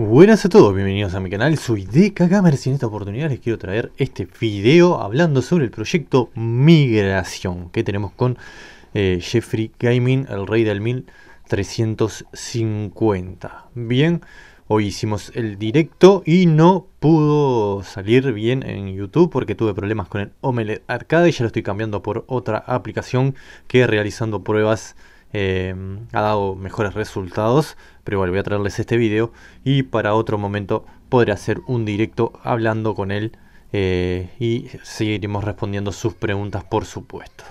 Buenas a todos, bienvenidos a mi canal, soy Gamers y en esta oportunidad les quiero traer este video hablando sobre el proyecto Migración que tenemos con eh, Jeffrey Gaming, el rey del 1350. Bien, hoy hicimos el directo y no pudo salir bien en YouTube porque tuve problemas con el Omelette Arcade y ya lo estoy cambiando por otra aplicación que realizando pruebas Em, ha dado mejores resultados, pero bueno, voy a traerles este video y para otro momento podré hacer un directo hablando con él eh, y seguiremos respondiendo sus preguntas por supuesto.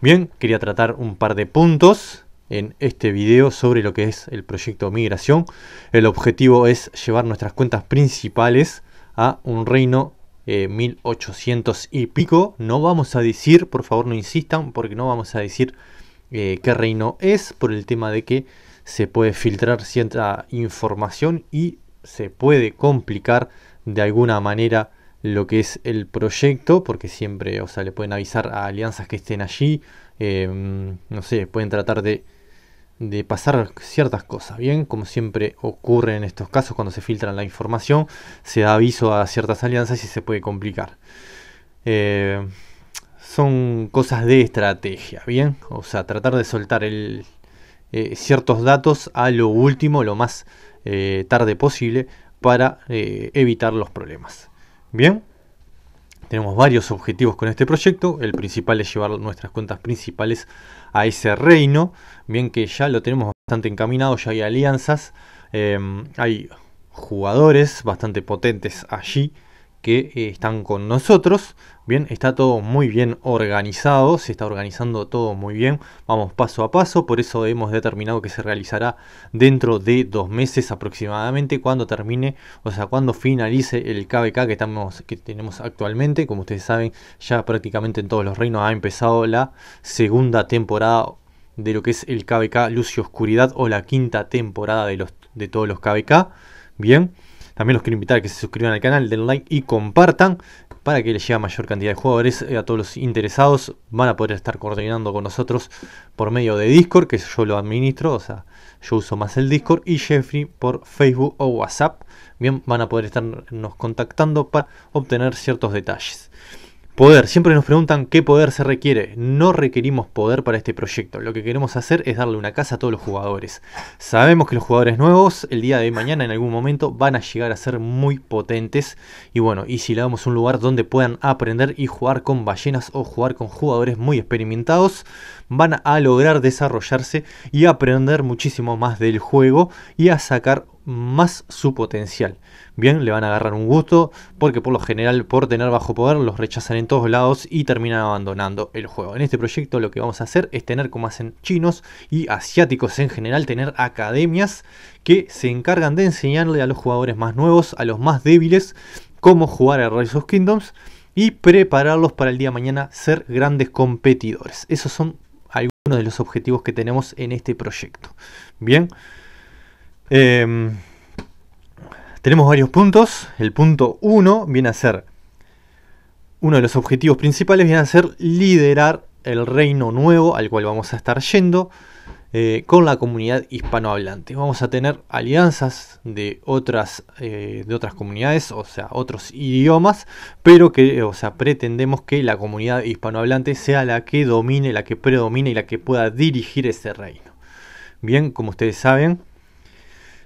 Bien, quería tratar un par de puntos en este video sobre lo que es el proyecto migración. El objetivo es llevar nuestras cuentas principales a un reino 1800 eh, y pico. No vamos a decir, por favor no insistan, porque no vamos a decir eh, qué reino es, por el tema de que se puede filtrar cierta información y se puede complicar de alguna manera lo que es el proyecto, porque siempre, o sea, le pueden avisar a alianzas que estén allí, em, no sé, pueden tratar de, pasar ciertas cosas, ¿bien? Como siempre ocurre en estos casos, cuando se filtra la información, se da aviso a ciertas alianzas y se puede complicar. Eh, son cosas de estrategia, ¿bien? O sea, tratar de soltar eh, ciertos datos a lo último, lo más eh, tarde posible, para eh, evitar los problemas. Bien, tenemos varios objetivos con este proyecto. El principal es llevar nuestras cuentas principales a ese reino. Bien que ya lo tenemos bastante encaminado, ya hay alianzas, em, hay jugadores bastante potentes allí que eh, están con nosotros. Bien, está todo muy bien organizado, se está organizando todo muy bien, vamos paso a paso, por eso hemos determinado que se realizará dentro de dos meses aproximadamente, cuando termine, o sea, cuando finalice el KBK que, estamos, que tenemos actualmente. Como ustedes saben, ya prácticamente en todos los reinos ha empezado la segunda temporada de lo que es el KBK Luz y Oscuridad o la quinta temporada de, los, de todos los KBK. Bien. También los quiero invitar a que se suscriban al canal, den like y compartan para que les llegue a mayor cantidad de jugadores. Eh, a todos los interesados van a poder estar coordinando con nosotros por medio de Discord, que yo lo administro, o sea, yo uso más el Discord, y Jeffrey por Facebook o WhatsApp. Bien, van a poder estarnos contactando para obtener ciertos detalles. Poder. Siempre nos preguntan qué poder se requiere. No requerimos poder para este proyecto. Lo que queremos hacer es darle una casa a todos los jugadores. Sabemos que los jugadores nuevos el día de mañana en algún momento van a llegar a ser muy potentes. Y bueno, y si le damos un lugar donde puedan aprender y jugar con ballenas o jugar con jugadores muy experimentados, van a lograr desarrollarse y aprender muchísimo más del juego y a sacar más su potencial. Bien, le van a agarrar un gusto porque por lo general por tener bajo poder los rechazan en todos lados y terminan abandonando el juego. En este proyecto lo que vamos a hacer es tener como hacen chinos y asiáticos en general, tener academias que se encargan de enseñarle a los jugadores más nuevos, a los más débiles, cómo jugar a Rise of Kingdoms y prepararlos para el día de mañana ser grandes competidores. Esos son algunos de los objetivos que tenemos en este proyecto. Bien. Em, tenemos varios puntos. El punto 1 viene a ser, uno de los objetivos principales viene a ser liderar el reino nuevo al cual vamos a estar yendo eh, con la comunidad hispanohablante. Vamos a tener alianzas de otras, eh, de otras comunidades, o sea, otros idiomas, pero que, o sea, pretendemos que la comunidad hispanohablante sea la que domine, la que predomine y la que pueda dirigir ese reino. Bien, como ustedes saben,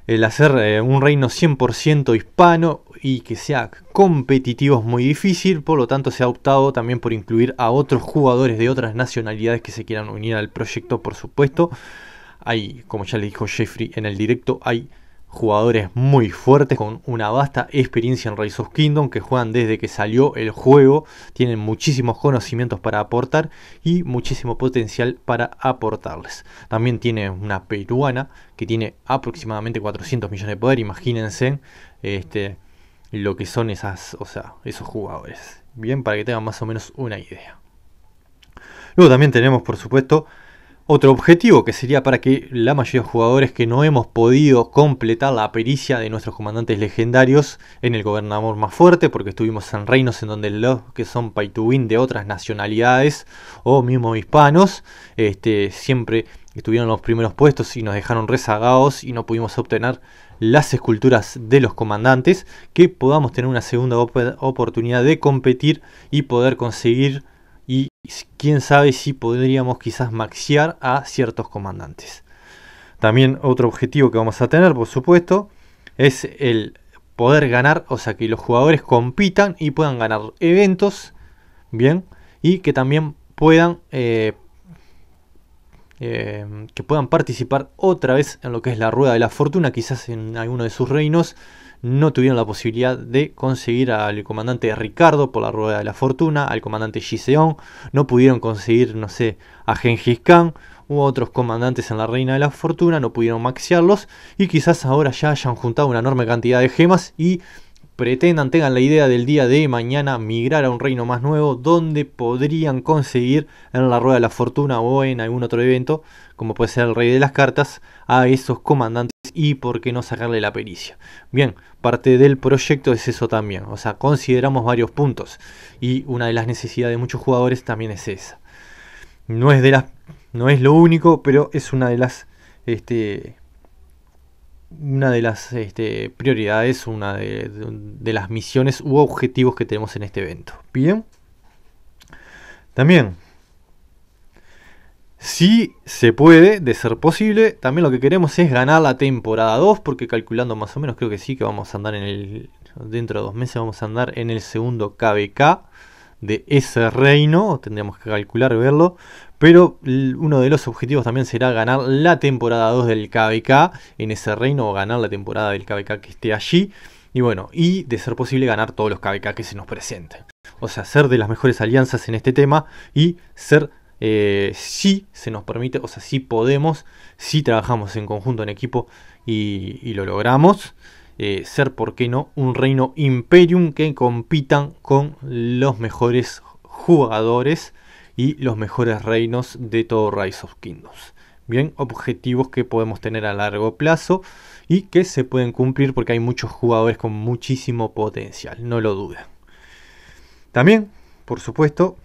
el hacer eh, un reino 100% hispano y que sea competitivo es muy difícil, por lo tanto se ha optado también por incluir a otros jugadores de otras nacionalidades que se quieran unir al proyecto, por supuesto. Hay, como ya le dijo Jeffrey en el directo, hay jugadores muy fuertes con una vasta experiencia en Rise of Kingdom que juegan desde que salió el juego, tienen muchísimos conocimientos para aportar y muchísimo potencial para aportarles. También tiene una peruana que tiene aproximadamente 400 millones de poder, imagínense este, lo que son esas, o sea, esos jugadores. Bien, para que tengan más o menos una idea. Luego también tenemos, por supuesto, otro objetivo que sería para que la mayoría de jugadores que no hemos podido completar la pericia de nuestros comandantes legendarios en el gobernador más fuerte, porque estuvimos en reinos en donde los que son paituín de otras nacionalidades o mismo hispanos, este, siempre estuvieron en los primeros puestos y nos dejaron rezagados y no pudimos obtener las esculturas de los comandantes, que podamos tener una segunda oportunidad de competir y poder conseguir quién sabe si podríamos quizás maxear a ciertos comandantes. También otro objetivo que vamos a tener, por supuesto, es el poder ganar, o sea, que los jugadores compitan y puedan ganar eventos, bien, y que también puedan eh, eh, que puedan participar otra vez en lo que es la rueda de la fortuna, quizás en alguno de sus reinos, no tuvieron la posibilidad de conseguir al comandante Ricardo por la rueda de la fortuna, al comandante Giseón. no pudieron conseguir, no sé, a Gengis Khan u otros comandantes en la reina de la fortuna, no pudieron maxearlos y quizás ahora ya hayan juntado una enorme cantidad de gemas y pretendan, tengan la idea del día de mañana migrar a un reino más nuevo donde podrían conseguir en la Rueda de la Fortuna o en algún otro evento, como puede ser el Rey de las Cartas, a esos comandantes y por qué no sacarle la pericia. Bien, parte del proyecto es eso también, o sea, consideramos varios puntos y una de las necesidades de muchos jugadores también es esa. No es, de no es lo único, pero es una de las este, una de las este, prioridades, una de, de, las misiones u objetivos que tenemos en este evento. Bien. También, si se puede, de ser posible, también lo que queremos es ganar la temporada 2, porque calculando más o menos creo que sí, que vamos a andar en el... Dentro de dos meses vamos a andar en el segundo KBK de ese reino, tendríamos que calcular y verlo, pero uno de los objetivos también será ganar la temporada 2 del KBK en ese reino o ganar la temporada del KBK que esté allí. Y bueno, y de ser posible ganar todos los KBK que se nos presenten. O sea, ser de las mejores alianzas en este tema y ser, eh, si se nos permite, o sea, si podemos, si trabajamos en conjunto, en equipo y lo logramos, eh, ser, ¿por qué no?, un reino imperium que compitan con los mejores jugadores y los mejores reinos de todo Rise of Kingdoms. Bien, objetivos que podemos tener a largo plazo y que se pueden cumplir porque hay muchos jugadores con muchísimo potencial, no lo duden. También, por supuesto,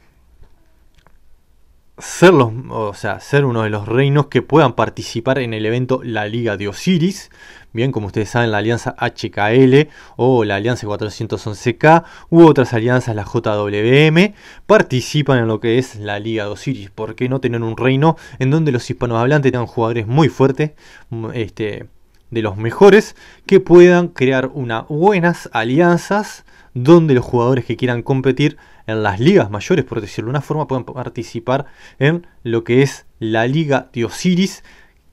ser, o sea, ser uno de los reinos que puedan participar en el evento La Liga de Osiris, bien como ustedes saben la alianza HKL o la alianza 411K u otras alianzas, la JWM, participan en lo que es la Liga de Osiris. ¿Por qué no tener un reino en donde los hispanohablantes tengan jugadores muy fuertes? Mm, este, de los mejores que puedan crear unas buenas alianzas donde los jugadores que quieran competir en las ligas mayores, por decirlo de una forma, pueden participar en lo que es la liga de Osiris,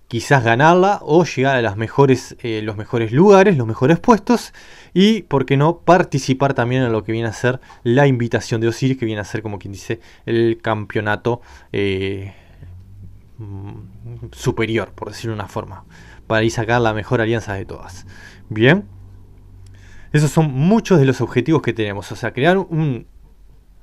quizás ganarla o llegar a las mejores, eh, los mejores lugares, los mejores puestos y, por qué no, participar también en lo que viene a ser la invitación de Osiris, que viene a ser, como quien dice, el campeonato eh, mm, superior, por decirlo de una forma, para ir sacar la mejor alianza de todas. Bien. Esos son muchos de los objetivos que tenemos, o sea, crear un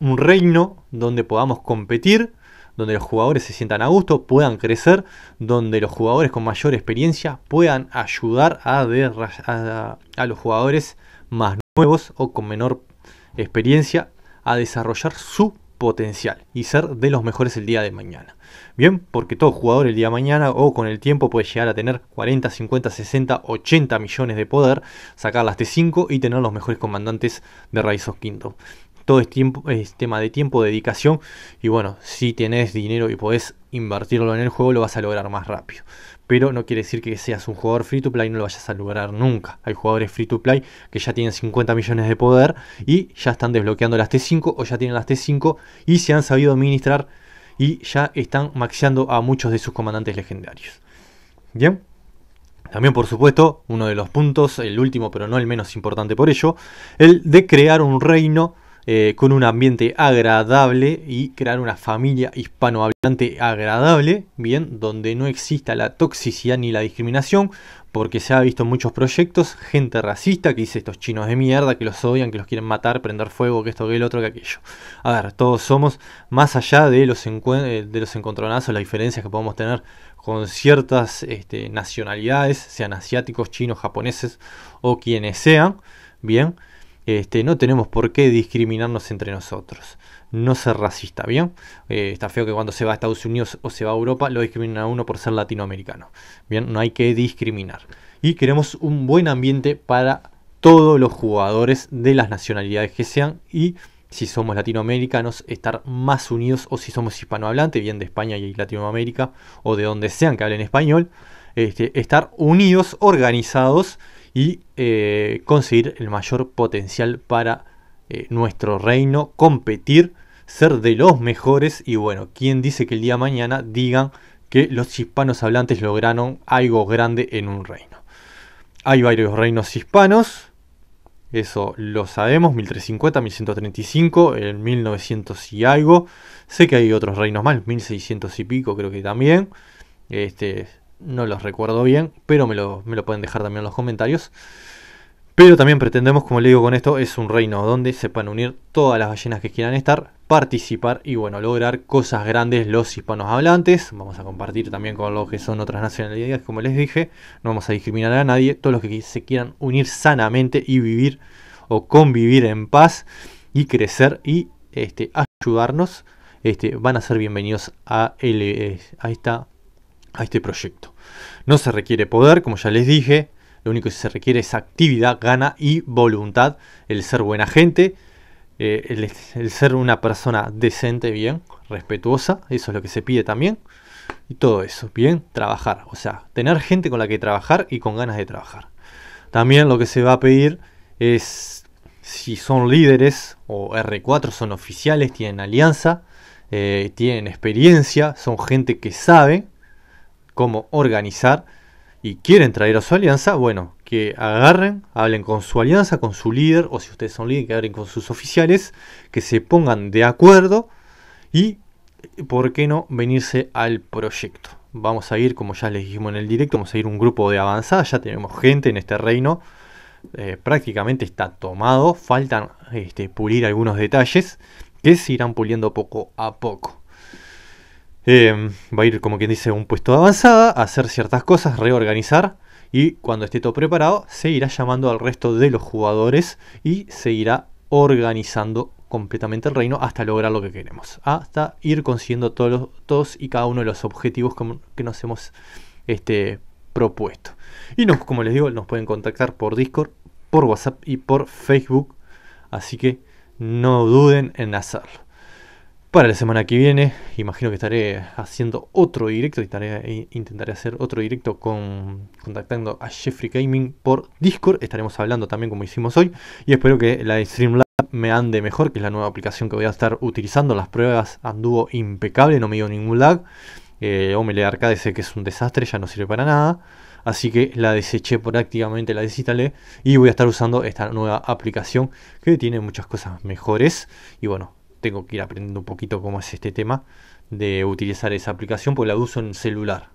un reino donde podamos competir, donde los jugadores se sientan a gusto, puedan crecer, donde los jugadores con mayor experiencia puedan ayudar a, los jugadores más nuevos o con menor experiencia a desarrollar su potencial y ser de los mejores el día de mañana. Bien, porque todo jugador el día de mañana o con el tiempo puede llegar a tener 40, 50, 60, 80 millones de poder, sacar las T5 y tener los mejores comandantes de Raíz of Quinto todo es, tema de tiempo, dedicación y bueno, si tenés dinero y podés invertirlo en el juego lo vas a lograr más rápido. Pero no quiere decir que seas un jugador free to play no lo vayas a lograr nunca. Hay jugadores free to play que ya tienen 50 millones de poder y ya están desbloqueando las T5 o ya tienen las T5 y se han sabido administrar y ya están maxeando a muchos de sus comandantes legendarios. Bien. También, por supuesto, uno de los puntos, el último pero no el menos importante por ello, el de crear un reino eh, con un ambiente agradable y crear una familia hispanohablante agradable, bien, donde no exista la toxicidad ni la discriminación, porque se ha visto en muchos proyectos gente racista que dice estos chinos de mierda, que los odian, que los quieren matar, prender fuego, que esto, que el otro, que aquello. A ver, todos somos, más allá de los, eh, de los encontronazos, las diferencias que podemos tener con ciertas este, nacionalidades, sean asiáticos, chinos, japoneses o quienes sean, bien, este, no tenemos por qué discriminarnos entre nosotros. No ser racista, ¿bien? Eh, está feo que cuando se va a Estados Unidos o se va a Europa lo discrimina uno por ser latinoamericano. Bien, no hay que discriminar. Y queremos un buen ambiente para todos los jugadores de las nacionalidades que sean y si somos latinoamericanos, estar más unidos o si somos hispanohablantes, bien de España y Latinoamérica o de donde sean que hablen español, este, estar unidos, organizados y eh, conseguir el mayor potencial para eh, nuestro reino, competir, ser de los mejores y bueno, quien dice que el día de mañana digan que los hispanos hablantes lograron algo grande en un reino. Hay varios reinos hispanos, eso lo sabemos, 1350, 1135, En 1900 y algo. Sé que hay otros reinos más, 1600 y pico creo que también. Este, no los recuerdo bien, pero me lo, me lo pueden dejar también en los comentarios. Pero también pretendemos, como le digo con esto, es un reino donde se puedan unir todas las ballenas que quieran estar, participar y bueno, lograr cosas grandes los hispanos hablantes. Vamos a compartir también con los que son otras nacionalidades, como les dije, no vamos a discriminar a nadie, todos los que se quieran unir sanamente y vivir o convivir en paz y crecer y este, ayudarnos, este, van a ser bienvenidos a, el, eh, a esta a este proyecto. No se requiere poder, como ya les dije, lo único que se requiere es actividad, gana y voluntad, el ser buena gente, eh, el, ser una persona decente, bien, respetuosa, eso es lo que se pide también, y todo eso, bien, trabajar, o sea, tener gente con la que trabajar y con ganas de trabajar. También lo que se va a pedir es, si son líderes o R4, son oficiales, tienen alianza, eh, tienen experiencia, son gente que sabe, cómo organizar y quieren traer a su alianza, bueno, que agarren, hablen con su alianza, con su líder, o si ustedes son líderes que hablen con sus oficiales, que se pongan de acuerdo y, ¿por qué no?, venirse al proyecto. Vamos a ir, como ya les dijimos en el directo, vamos a ir un grupo de avanzada, ya tenemos gente en este reino, eh, prácticamente está tomado, faltan este, pulir algunos detalles que se irán puliendo poco a poco. Em, va a ir, como quien dice, un puesto de avanzada, a hacer ciertas cosas, reorganizar. Y cuando esté todo preparado, se irá llamando al resto de los jugadores y se irá organizando completamente el reino hasta lograr lo que queremos. Hasta ir consiguiendo todos, y cada uno de los objetivos que nos hemos este, propuesto. Y como les digo, nos pueden contactar por Discord, por WhatsApp y por Facebook. Así que no duden en hacerlo. Para la semana que viene, imagino que estaré haciendo otro directo, estaré, eh, intentaré hacer otro directo con contactando a Jeffrey Gaming por Discord, estaremos hablando también como hicimos hoy, y espero que la Streamlab me ande mejor, que es la nueva aplicación que voy a estar utilizando, las pruebas anduvo impecable, no me dio ningún lag, eh, Omele Arcade sé que es un desastre, ya no sirve para nada, así que la deseché prácticamente, la desinstalé, y voy a estar usando esta nueva aplicación que tiene muchas cosas mejores, y bueno, tengo que ir aprendiendo un poquito cómo es este tema de utilizar esa aplicación, porque la uso en celular.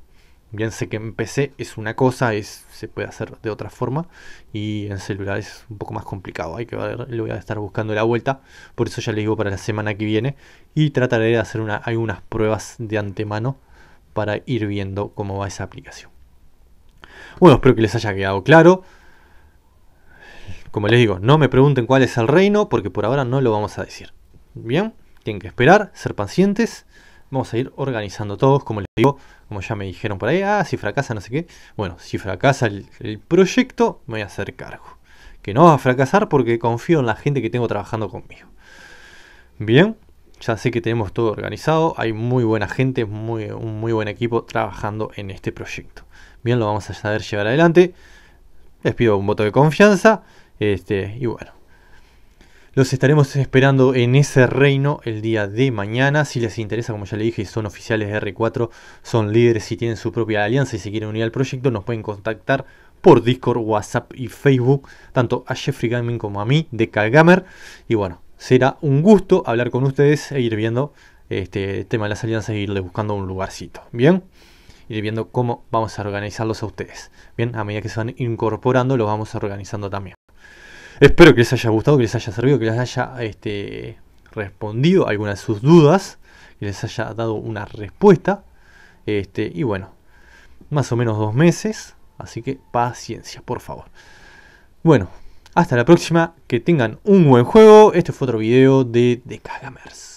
Bien sé que en PC es una cosa, es, se puede hacer de otra forma y en celular es un poco más complicado. Hay que ver, le voy a estar buscando la vuelta, por eso ya les digo para la semana que viene y trataré de hacer una, algunas pruebas de antemano para ir viendo cómo va esa aplicación. Bueno, espero que les haya quedado claro. Como les digo, no me pregunten cuál es el reino porque por ahora no lo vamos a decir. Bien, tienen que esperar, ser pacientes. Vamos a ir organizando todos, como les digo, como ya me dijeron por ahí, ah, si fracasa no sé qué. Bueno, si fracasa el, proyecto, me voy a hacer cargo. Que no va a fracasar porque confío en la gente que tengo trabajando conmigo. Bien, ya sé que tenemos todo organizado, hay muy buena gente, un muy buen equipo trabajando en este proyecto. Bien, lo vamos a saber llevar adelante. Les pido un voto de confianza. Este, y bueno, los estaremos esperando en ese reino el día de mañana. Si les interesa, como ya le dije, son oficiales de R4, son líderes y tienen su propia alianza y si quieren unir al proyecto, nos pueden contactar por Discord, WhatsApp y Facebook, tanto a Jeffrey Gaming como a mí, de Kagamer. Y bueno, será un gusto hablar con ustedes e ir viendo este tema de las alianzas e irles buscando un lugarcito. Bien ir viendo cómo vamos a organizarlos a ustedes. Bien, a medida que se van incorporando, los vamos organizando también. Espero que les haya gustado, que les haya servido, que les haya este, respondido algunas de sus dudas, que les haya dado una respuesta. Este, y bueno, más o menos dos meses, así que paciencia, por favor. Bueno, hasta la próxima, que tengan un buen juego. Este fue otro video de The